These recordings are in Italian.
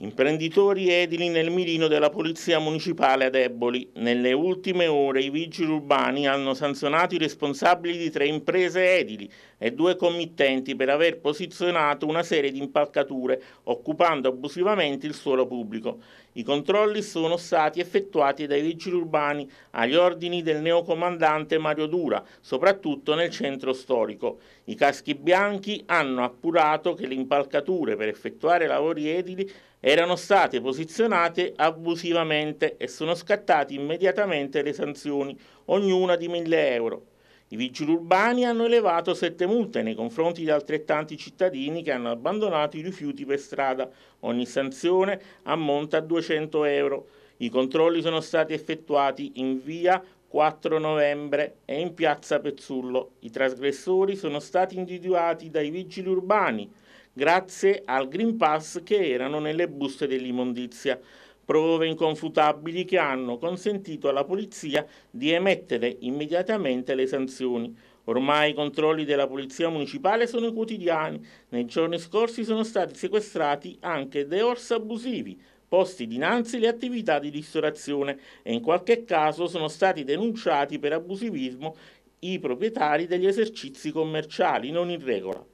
Imprenditori edili nel mirino della Polizia Municipale a Deboli. Nelle ultime ore i vigili urbani hanno sanzionato i responsabili di tre imprese edili e due committenti per aver posizionato una serie di impalcature occupando abusivamente il suolo pubblico. I controlli sono stati effettuati dai vigili urbani agli ordini del neocomandante Mario Dura, soprattutto nel centro storico. I caschi bianchi hanno appurato che le impalcature per effettuare lavori edili erano state posizionate abusivamente e sono scattate immediatamente le sanzioni, ognuna di 1000 euro. I vigili urbani hanno elevato sette multe nei confronti di altrettanti cittadini che hanno abbandonato i rifiuti per strada. Ogni sanzione ammonta a 200 euro. I controlli sono stati effettuati in via 4 novembre e in piazza Pezzullo. I trasgressori sono stati individuati dai vigili urbani grazie al Green Pass che erano nelle buste dell'immondizia. Prove inconfutabili che hanno consentito alla polizia di emettere immediatamente le sanzioni. Ormai i controlli della Polizia Municipale sono quotidiani. Nei giorni scorsi sono stati sequestrati anche dei deors abusivi, posti dinanzi le attività di ristorazione e in qualche caso sono stati denunciati per abusivismo i proprietari degli esercizi commerciali non in regola.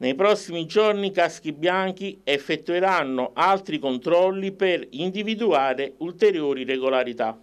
Nei prossimi giorni i Caschi Bianchi effettueranno altri controlli per individuare ulteriori irregolarità.